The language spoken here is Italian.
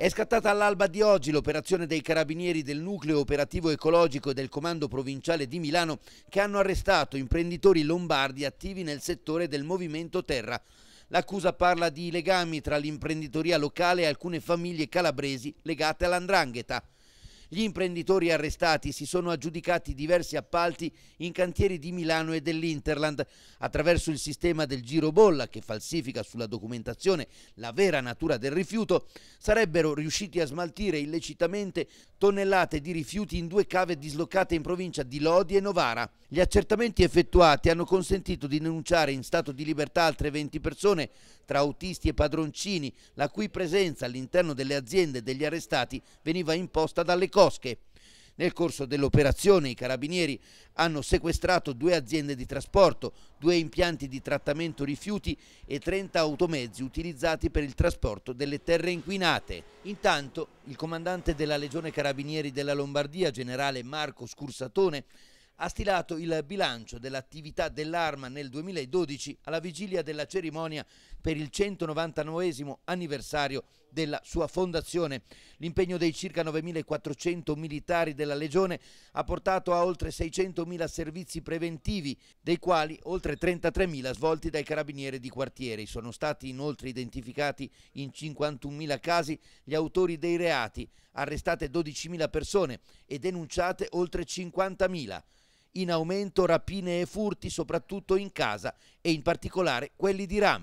È scattata all'alba di oggi l'operazione dei carabinieri del nucleo operativo ecologico del comando provinciale di Milano che hanno arrestato imprenditori lombardi attivi nel settore del movimento terra. L'accusa parla di legami tra l'imprenditoria locale e alcune famiglie calabresi legate all'andrangheta. Gli imprenditori arrestati si sono aggiudicati diversi appalti in cantieri di Milano e dell'Interland attraverso il sistema del girobolla, che falsifica sulla documentazione la vera natura del rifiuto, sarebbero riusciti a smaltire illecitamente tonnellate di rifiuti in due cave dislocate in provincia di Lodi e Novara. Gli accertamenti effettuati hanno consentito di denunciare in stato di libertà altre 20 persone, tra autisti e padroncini, la cui presenza all'interno delle aziende degli arrestati veniva imposta dalle cose Fosche. Nel corso dell'operazione i carabinieri hanno sequestrato due aziende di trasporto, due impianti di trattamento rifiuti e 30 automezzi utilizzati per il trasporto delle terre inquinate. Intanto il comandante della Legione Carabinieri della Lombardia, generale Marco Scursatone, ha stilato il bilancio dell'attività dell'Arma nel 2012 alla vigilia della cerimonia per il 199 anniversario della sua fondazione. L'impegno dei circa 9.400 militari della Legione ha portato a oltre 600.000 servizi preventivi, dei quali oltre 33.000 svolti dai carabinieri di quartieri. Sono stati inoltre identificati in 51.000 casi gli autori dei reati, arrestate 12.000 persone e denunciate oltre 50.000 in aumento rapine e furti soprattutto in casa e in particolare quelli di rame.